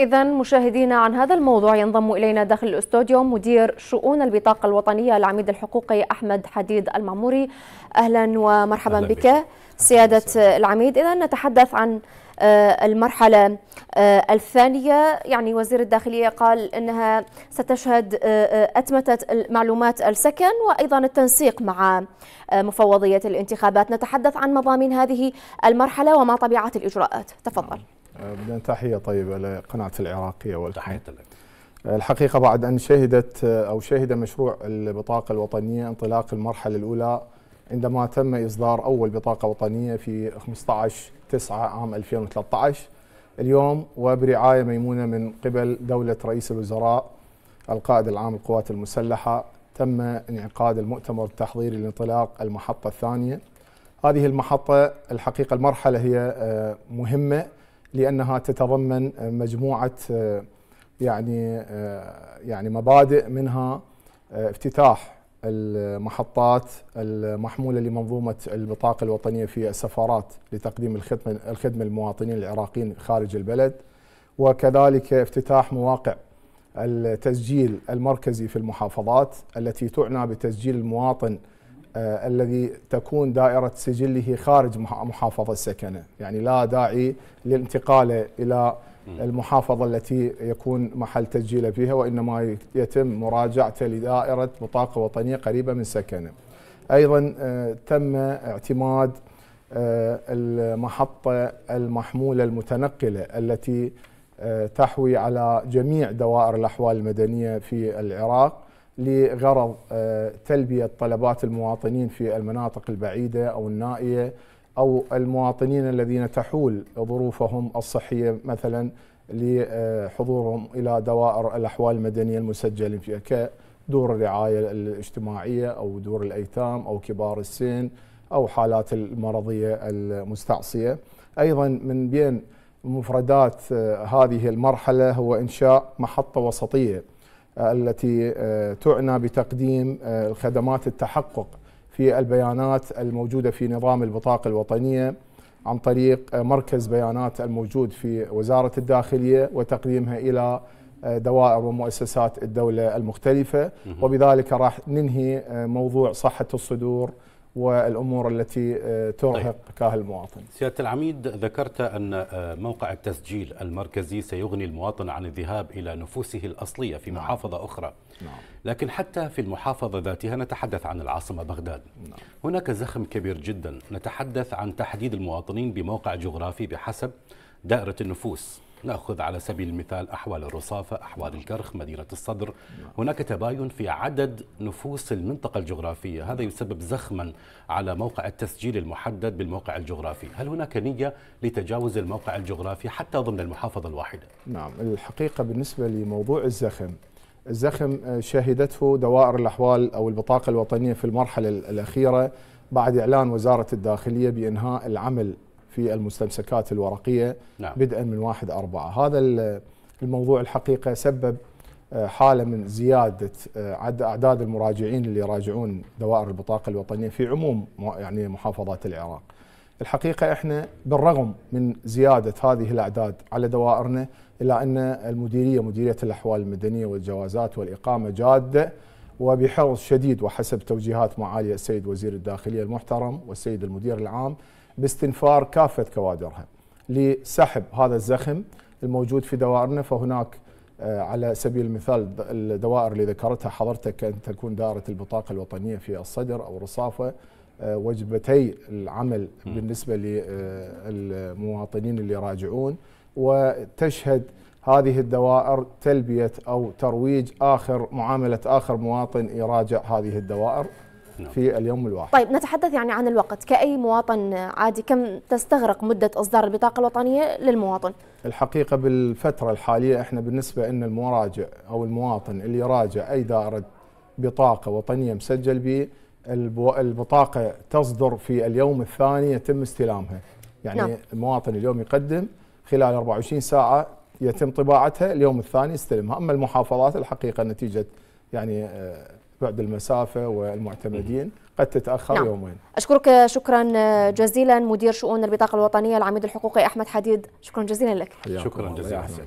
إذا مشاهدينا عن هذا الموضوع ينضم إلينا داخل الاستوديو مدير شؤون البطاقة الوطنية العميد الحقوقي أحمد حديد المعموري أهلا ومرحبا أهلا بك. سيادة العميد إذا نتحدث عن آه، المرحلة آه، الثانية يعني وزير الداخلية قال أنها ستشهد آه، أتمتة معلومات السكن وأيضا التنسيق مع مفوضية الانتخابات نتحدث عن مضامين هذه المرحلة وما طبيعة الإجراءات تفضل نعم. بدنا تحيه طيبه لقناه العراقيه والتحيه لك الحقيقه بعد ان شهدت او شهد مشروع البطاقه الوطنيه انطلاق المرحله الاولى عندما تم اصدار اول بطاقه وطنيه في 15 9 عام 2013 اليوم وبرعايه ميمونه من قبل دوله رئيس الوزراء القائد العام للقوات المسلحه تم انعقاد المؤتمر التحضيري لانطلاق المحطه الثانيه هذه المحطه الحقيقه المرحله هي آه، مهمه لانها تتضمن مجموعه آه، يعني آه، يعني مبادئ منها آه، افتتاح المحطات المحموله لمنظومه البطاقه الوطنيه في السفارات لتقديم الخدمه الخدمه للمواطنين العراقيين خارج البلد وكذلك افتتاح مواقع التسجيل المركزي في المحافظات التي تعنى بتسجيل المواطن آه، الذي تكون دائرة سجله خارج محافظة سكنه يعني لا داعي للانتقال إلى المحافظة التي يكون محل تسجيله فيها وإنما يتم مراجعته لدائرة بطاقة وطنية قريبة من سكنه أيضا آه، تم اعتماد آه، المحطة المحمولة المتنقلة التي تحوي على جميع دوائر الأحوال المدنية في العراق لغرض آه، تلبية طلبات المواطنين في المناطق البعيدة أو النائية أو المواطنين الذين تحول ظروفهم الصحية مثلا لحضورهم آه، إلى دوائر الأحوال المدنية المسجله فيها كدور الرعاية الاجتماعية أو دور الأيتام أو كبار السن أو حالات المرضية المستعصية أيضا من بين مفردات آه، هذه المرحلة هو إنشاء محطة وسطية التي آه، تعنى بتقديم آه، خدمات التحقق في البيانات الموجودة في نظام البطاقة الوطنية عن طريق آه، مركز بيانات الموجود في وزارة الداخلية وتقديمها إلى دوائر ومؤسسات الدولة المختلفة وبذلك راح ننهي موضوع صحة الصدور والامور التي آه، ترهق طيب. كاهل المواطن. سياده العميد ذكرت ان آه، موقع التسجيل المركزي سيغني المواطن عن الذهاب الى نفوسه الاصليه في نعم. محافظه اخرى. نعم. لكن حتى في المحافظه ذاتها نتحدث عن العاصمه بغداد. نعم. هناك زخم كبير جدا، نتحدث عن تحديد المواطنين بموقع جغرافي بحسب دائره النفوس. ناخذ على سبيل المثال احوال الرصافه، احوال الكرخ، مدينه الصدر، نعم. هناك تباين في عدد نفوس المنطقه الجغرافيه، هذا يسبب زخما على موقع التسجيل المحدد بالموقع الجغرافي، هل هناك نيه لتجاوز الموقع الجغرافي حتى ضمن المحافظه الواحده؟ نعم، الحقيقه بالنسبه لموضوع الزخم الزخم آه، شهدته دوائر الاحوال او البطاقه الوطنيه في المرحله الاخيره بعد اعلان وزاره الداخليه بانهاء العمل في المستمسكات الورقية نعم. بدءا من واحد أربعة هذا الموضوع الحقيقة سبب آه، حالة من زيادة آه، عدد أعداد المراجعين اللي يراجعون دوائر البطاقة الوطنية في عموم يعني محافظات العراق الحقيقة احنا بالرغم من زيادة هذه الأعداد على دوائرنا إلا أن المديرية مديرية الأحوال المدنية والجوازات والإقامة جادة وبحرص شديد وحسب توجيهات معالي السيد وزير الداخلية المحترم والسيد المدير العام باستنفار كافة كوادرها لسحب هذا الزخم الموجود في دوائرنا فهناك آه، على سبيل المثال الدوائر اللي ذكرتها حضرتك أن تكون دائرة البطاقة الوطنية في الصدر أو الرصافة آه، وجبتي العمل بالنسبة للمواطنين آه، اللي يراجعون وتشهد هذه الدوائر تلبية أو ترويج آخر معاملة آخر مواطن يراجع هذه الدوائر نعم. في اليوم الواحد طيب نتحدث يعني عن الوقت كأي مواطن عادي كم تستغرق مدة إصدار البطاقة الوطنية للمواطن الحقيقة بالفترة الحالية إحنا بالنسبة أن المراجع أو المواطن اللي يراجع أي دائرة بطاقة وطنية مسجل به البطاقة تصدر في اليوم الثاني يتم استلامها يعني نعم. المواطن اليوم يقدم خلال 24 ساعة يتم طباعتها اليوم الثاني استلمها اما المحافظات الحقيقه نتيجه يعني آه، بعد المسافه والمعتمدين قد تتاخر نعم. يومين. اشكرك شكرا آه، جزيلا مدير شؤون البطاقه الوطنيه العميد الحقوقي احمد حديد، شكرا جزيلا لك. شكرا جزيلا.